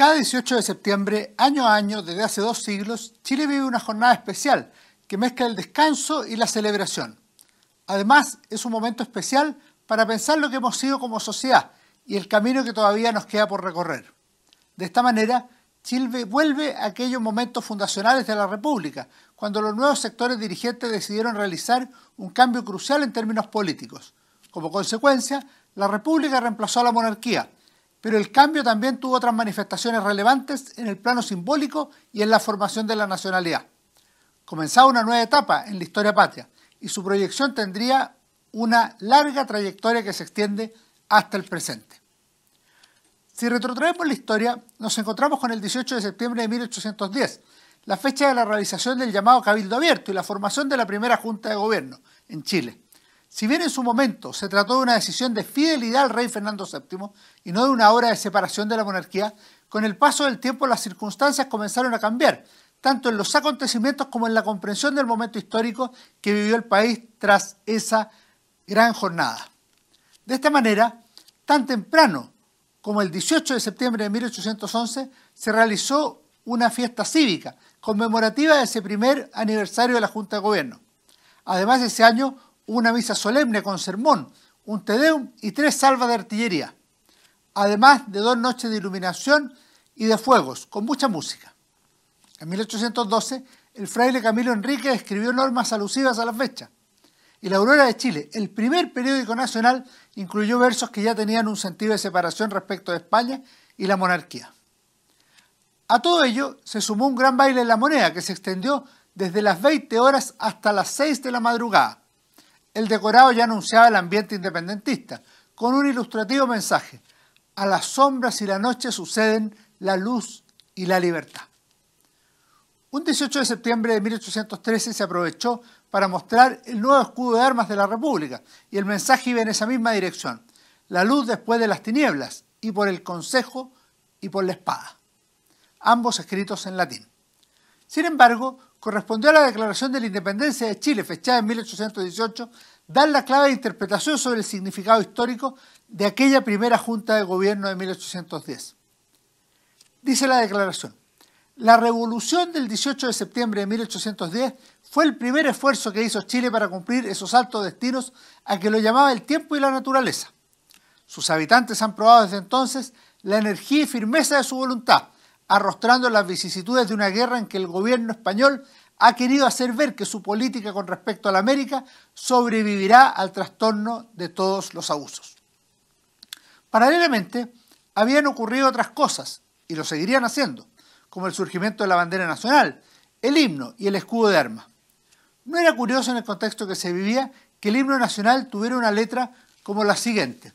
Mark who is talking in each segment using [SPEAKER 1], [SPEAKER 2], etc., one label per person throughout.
[SPEAKER 1] Cada 18 de septiembre, año a año, desde hace dos siglos, Chile vive una jornada especial que mezcla el descanso y la celebración. Además, es un momento especial para pensar lo que hemos sido como sociedad y el camino que todavía nos queda por recorrer. De esta manera, Chile vuelve a aquellos momentos fundacionales de la República, cuando los nuevos sectores dirigentes decidieron realizar un cambio crucial en términos políticos. Como consecuencia, la República reemplazó a la monarquía, pero el cambio también tuvo otras manifestaciones relevantes en el plano simbólico y en la formación de la nacionalidad. Comenzaba una nueva etapa en la historia patria y su proyección tendría una larga trayectoria que se extiende hasta el presente. Si retrotraemos la historia, nos encontramos con el 18 de septiembre de 1810, la fecha de la realización del llamado Cabildo Abierto y la formación de la primera Junta de Gobierno en Chile. Si bien en su momento se trató de una decisión de fidelidad al rey Fernando VII y no de una hora de separación de la monarquía, con el paso del tiempo las circunstancias comenzaron a cambiar, tanto en los acontecimientos como en la comprensión del momento histórico que vivió el país tras esa gran jornada. De esta manera, tan temprano como el 18 de septiembre de 1811, se realizó una fiesta cívica conmemorativa de ese primer aniversario de la Junta de Gobierno. Además, ese año una misa solemne con sermón, un tedeum y tres salvas de artillería, además de dos noches de iluminación y de fuegos, con mucha música. En 1812, el fraile Camilo Enrique escribió normas alusivas a la fecha. Y La Aurora de Chile, el primer periódico nacional, incluyó versos que ya tenían un sentido de separación respecto de España y la monarquía. A todo ello se sumó un gran baile en la moneda que se extendió desde las 20 horas hasta las 6 de la madrugada, el decorado ya anunciaba el ambiente independentista, con un ilustrativo mensaje. A las sombras y la noche suceden la luz y la libertad. Un 18 de septiembre de 1813 se aprovechó para mostrar el nuevo escudo de armas de la República y el mensaje iba en esa misma dirección, la luz después de las tinieblas y por el consejo y por la espada, ambos escritos en latín. Sin embargo, correspondió a la Declaración de la Independencia de Chile, fechada en 1818, dar la clave de interpretación sobre el significado histórico de aquella primera Junta de Gobierno de 1810. Dice la declaración, la revolución del 18 de septiembre de 1810 fue el primer esfuerzo que hizo Chile para cumplir esos altos destinos a que lo llamaba el tiempo y la naturaleza. Sus habitantes han probado desde entonces la energía y firmeza de su voluntad, arrostrando las vicisitudes de una guerra en que el gobierno español ha querido hacer ver que su política con respecto a la América sobrevivirá al trastorno de todos los abusos. Paralelamente, habían ocurrido otras cosas, y lo seguirían haciendo, como el surgimiento de la bandera nacional, el himno y el escudo de armas. No era curioso en el contexto que se vivía que el himno nacional tuviera una letra como la siguiente.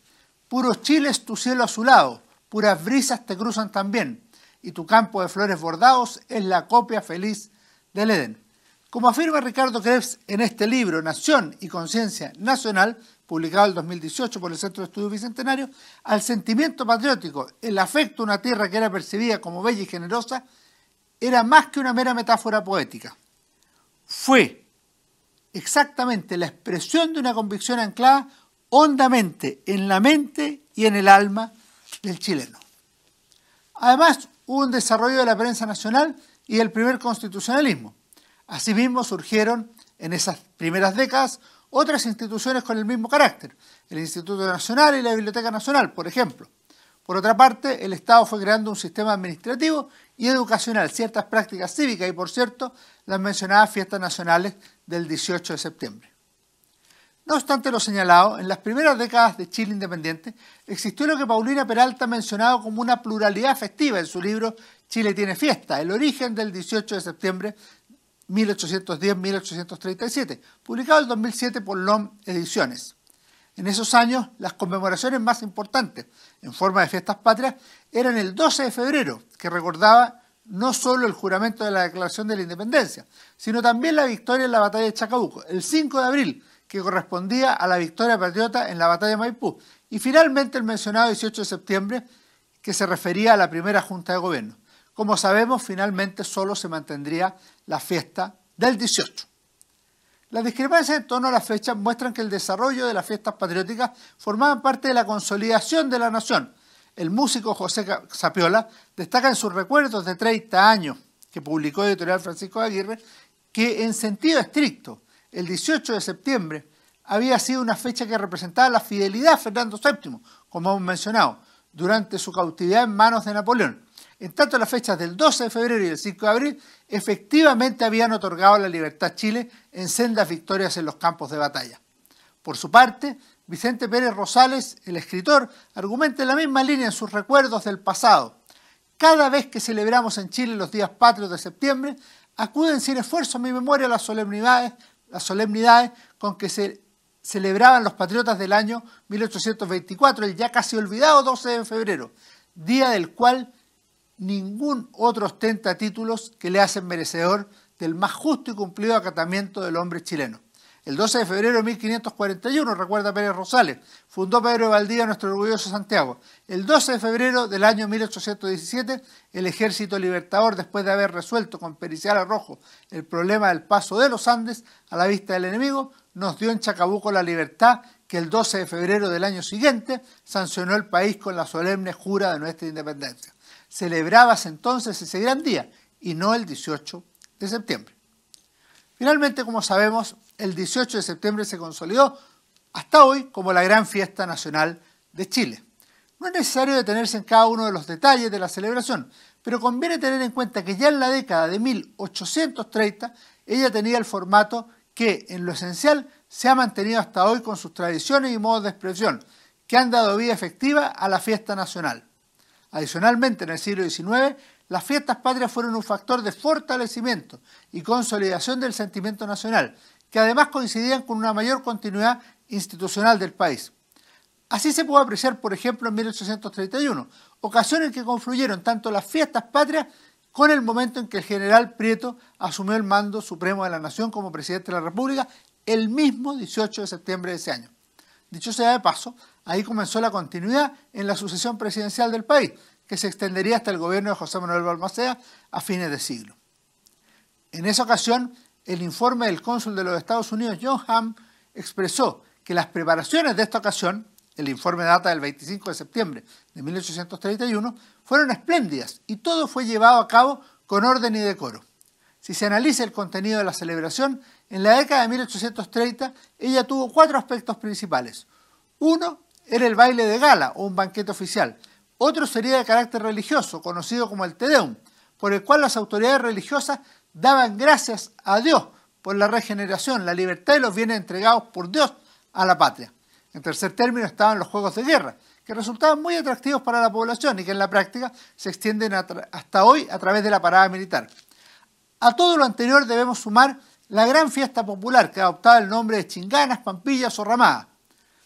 [SPEAKER 1] Puro chiles, tu cielo azulado, puras brisas te cruzan también, y tu campo de flores bordados es la copia feliz del Edén. Como afirma Ricardo Krebs en este libro, Nación y Conciencia Nacional, publicado en 2018 por el Centro de Estudios Bicentenario, al sentimiento patriótico, el afecto a una tierra que era percibida como bella y generosa, era más que una mera metáfora poética. Fue exactamente la expresión de una convicción anclada hondamente en la mente y en el alma del chileno. Además, hubo un desarrollo de la prensa nacional y el primer constitucionalismo. Asimismo surgieron en esas primeras décadas otras instituciones con el mismo carácter, el Instituto Nacional y la Biblioteca Nacional, por ejemplo. Por otra parte, el Estado fue creando un sistema administrativo y educacional, ciertas prácticas cívicas y, por cierto, las mencionadas fiestas nacionales del 18 de septiembre. No obstante lo señalado, en las primeras décadas de Chile independiente existió lo que Paulina Peralta ha mencionado como una pluralidad festiva en su libro Chile tiene fiesta, el origen del 18 de septiembre 1810-1837, publicado en 2007 por LOM Ediciones. En esos años, las conmemoraciones más importantes, en forma de fiestas patrias, eran el 12 de febrero, que recordaba no solo el juramento de la Declaración de la Independencia, sino también la victoria en la batalla de Chacabuco, el 5 de abril, que correspondía a la victoria patriota en la batalla de Maipú. Y finalmente el mencionado 18 de septiembre, que se refería a la primera Junta de Gobierno. Como sabemos, finalmente solo se mantendría la fiesta del 18. Las discrepancias en torno a la fecha muestran que el desarrollo de las fiestas patrióticas formaban parte de la consolidación de la nación. El músico José Sapiola destaca en sus recuerdos de 30 años que publicó Editorial Francisco Aguirre que en sentido estricto el 18 de septiembre, había sido una fecha que representaba la fidelidad a Fernando VII, como hemos mencionado, durante su cautividad en manos de Napoleón. En tanto, las fechas del 12 de febrero y del 5 de abril efectivamente habían otorgado la libertad a Chile en sendas victorias en los campos de batalla. Por su parte, Vicente Pérez Rosales, el escritor, argumenta en la misma línea en sus recuerdos del pasado. Cada vez que celebramos en Chile los días patrios de septiembre, acuden sin esfuerzo a mi memoria las solemnidades las solemnidades con que se celebraban los patriotas del año 1824, el ya casi olvidado 12 de febrero, día del cual ningún otro ostenta títulos que le hacen merecedor del más justo y cumplido acatamiento del hombre chileno. El 12 de febrero de 1541, recuerda Pérez Rosales, fundó Pedro Valdivia nuestro orgulloso Santiago. El 12 de febrero del año 1817, el ejército libertador, después de haber resuelto con pericial Rojo el problema del paso de los Andes a la vista del enemigo, nos dio en Chacabuco la libertad que el 12 de febrero del año siguiente sancionó el país con la solemne jura de nuestra independencia. Celebrabas entonces ese gran día y no el 18 de septiembre. Finalmente, como sabemos, el 18 de septiembre se consolidó hasta hoy como la gran fiesta nacional de Chile. No es necesario detenerse en cada uno de los detalles de la celebración, pero conviene tener en cuenta que ya en la década de 1830 ella tenía el formato que en lo esencial se ha mantenido hasta hoy con sus tradiciones y modos de expresión, que han dado vida efectiva a la fiesta nacional. Adicionalmente, en el siglo XIX, las fiestas patrias fueron un factor de fortalecimiento y consolidación del sentimiento nacional que además coincidían con una mayor continuidad institucional del país. Así se puede apreciar, por ejemplo, en 1831, ocasión en que confluyeron tanto las fiestas patrias con el momento en que el general Prieto asumió el mando supremo de la nación como presidente de la República el mismo 18 de septiembre de ese año. Dicho sea de paso, ahí comenzó la continuidad en la sucesión presidencial del país, que se extendería hasta el gobierno de José Manuel Balmaceda a fines de siglo. En esa ocasión, el informe del cónsul de los Estados Unidos, John Hamm, expresó que las preparaciones de esta ocasión, el informe data del 25 de septiembre de 1831, fueron espléndidas y todo fue llevado a cabo con orden y decoro. Si se analiza el contenido de la celebración, en la década de 1830 ella tuvo cuatro aspectos principales. Uno era el baile de gala o un banquete oficial. Otro sería de carácter religioso, conocido como el Te Deum, por el cual las autoridades religiosas daban gracias a Dios por la regeneración, la libertad y los bienes entregados por Dios a la patria. En tercer término estaban los juegos de guerra, que resultaban muy atractivos para la población y que en la práctica se extienden hasta hoy a través de la parada militar. A todo lo anterior debemos sumar la gran fiesta popular que adoptaba el nombre de chinganas, pampillas o ramadas.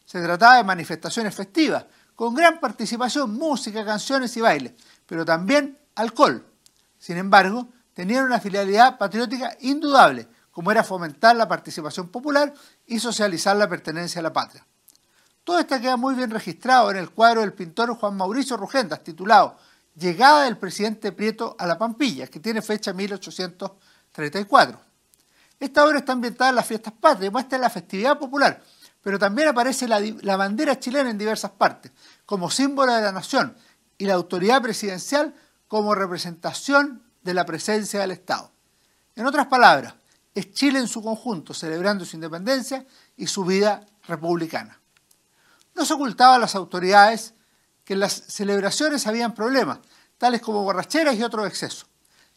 [SPEAKER 1] Se trataba de manifestaciones festivas, con gran participación, música, canciones y baile, pero también alcohol. Sin embargo, tenían una filialidad patriótica indudable, como era fomentar la participación popular y socializar la pertenencia a la patria. Todo esto queda muy bien registrado en el cuadro del pintor Juan Mauricio Rugendas, titulado Llegada del presidente Prieto a la Pampilla, que tiene fecha 1834. Esta obra está ambientada en las fiestas patrias, muestra la festividad popular, pero también aparece la, la bandera chilena en diversas partes, como símbolo de la nación, y la autoridad presidencial como representación de la presencia del Estado. En otras palabras, es Chile en su conjunto celebrando su independencia y su vida republicana. No se ocultaba a las autoridades que en las celebraciones habían problemas, tales como borracheras y otros excesos.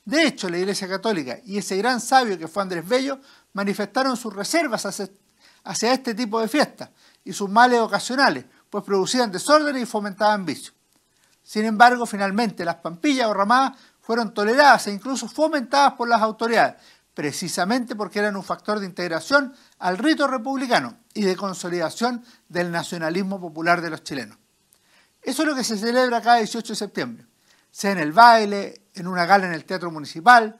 [SPEAKER 1] De hecho, la Iglesia Católica y ese gran sabio que fue Andrés Bello manifestaron sus reservas hacia, este tipo de fiestas y sus males ocasionales, pues producían desórdenes y fomentaban vicios. Sin embargo, finalmente las pampillas o ramadas fueron toleradas e incluso fomentadas por las autoridades, precisamente porque eran un factor de integración al rito republicano y de consolidación del nacionalismo popular de los chilenos. Eso es lo que se celebra cada 18 de septiembre, sea en el baile, en una gala en el Teatro Municipal,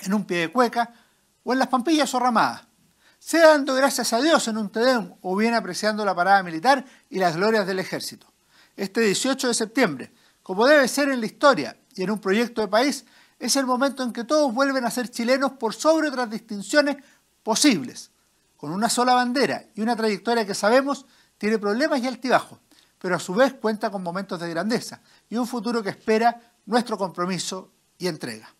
[SPEAKER 1] en un pie de cueca o en las pampillas o ramadas, sea dando gracias a Dios en un Tedeum o bien apreciando la parada militar y las glorias del ejército. Este 18 de septiembre, como debe ser en la historia y en un proyecto de país, es el momento en que todos vuelven a ser chilenos por sobre otras distinciones posibles, con una sola bandera y una trayectoria que sabemos tiene problemas y altibajos, pero a su vez cuenta con momentos de grandeza y un futuro que espera nuestro compromiso y entrega.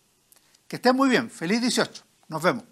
[SPEAKER 1] Que estén muy bien, feliz 18, nos vemos.